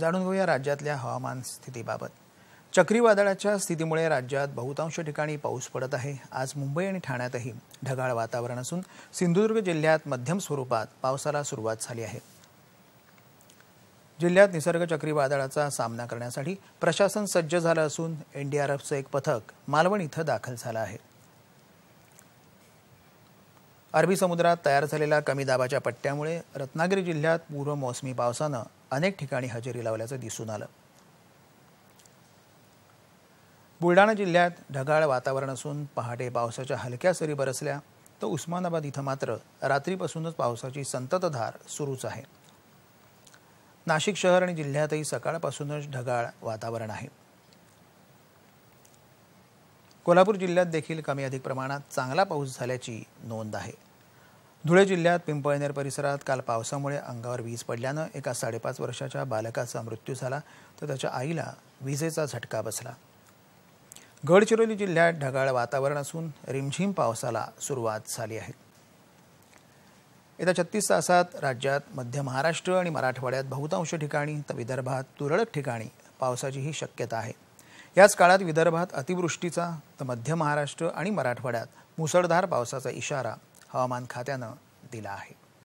जाणून घेऊया राज्यातल्या हवामान स्थितीबाबत चक्रीवादळाच्या स्थितीमुळे राज्यात बहुतांश ठिकाणी पाऊस पडत आहे आज मुंबई आणि ठाण्यातही ढगाळ वातावरण असून सिंधुदुर्ग जिल्ह्यात मध्यम स्वरूपात पावसाला सुरुवात झाली आहे जिल्ह्यात निसर्ग चक्रीवादळाचा सामना करण्यासाठी प्रशासन सज्ज झालं असून एनडीआरएफचं एक पथक मालवण इथं दाखल झालं आहे अरबी समुद्रात तयार झालेल्या कमी दाबाच्या पट्ट्यामुळे रत्नागिरी जिल्ह्यात पूर्वमोसमी पावसानं अनेक ठिकाणी हजेरी लावल्याचं दिसून आलं बुलडाणा जिल्ह्यात ढगाळ वातावरण असून पहाटे पावसाच्या हलक्या सरी बरसल्या तर उस्मानाबाद इथं मात्र रात्रीपासूनच पावसाची संततधार सुरूच आहे नाशिक शहर आणि जिल्ह्यातही सकाळपासूनच ढगाळ वातावरण आहे कोल्हापूर जिल्ह्यात देखील कमी अधिक प्रमाणात चांगला पाऊस झाल्याची नोंद आहे धुळे जिल्ह्यात पिंपळनेर परिसरात काल पावसामुळे अंगावर वीज पडल्यानं एका साडेपाच वर्षाच्या बालकाचा मृत्यू झाला तर त्याच्या आईला विजेचा झटका बसला गडचिरोली जिल्ह्यात ढगाळ वातावरण असून रिमझिम पावसाला सुरुवात झाली आहे येत्या छत्तीस तासात राज्यात मध्य महाराष्ट्र आणि मराठवाड्यात बहुतांश ठिकाणी तर विदर्भात तुरळक ठिकाणी पावसाचीही शक्यता आहे याच काळात विदर्भात अतिवृष्टीचा तर मध्य महाराष्ट्र आणि मराठवाड्यात मुसळधार पावसाचा इशारा हवामान खात्यानं दिला आहे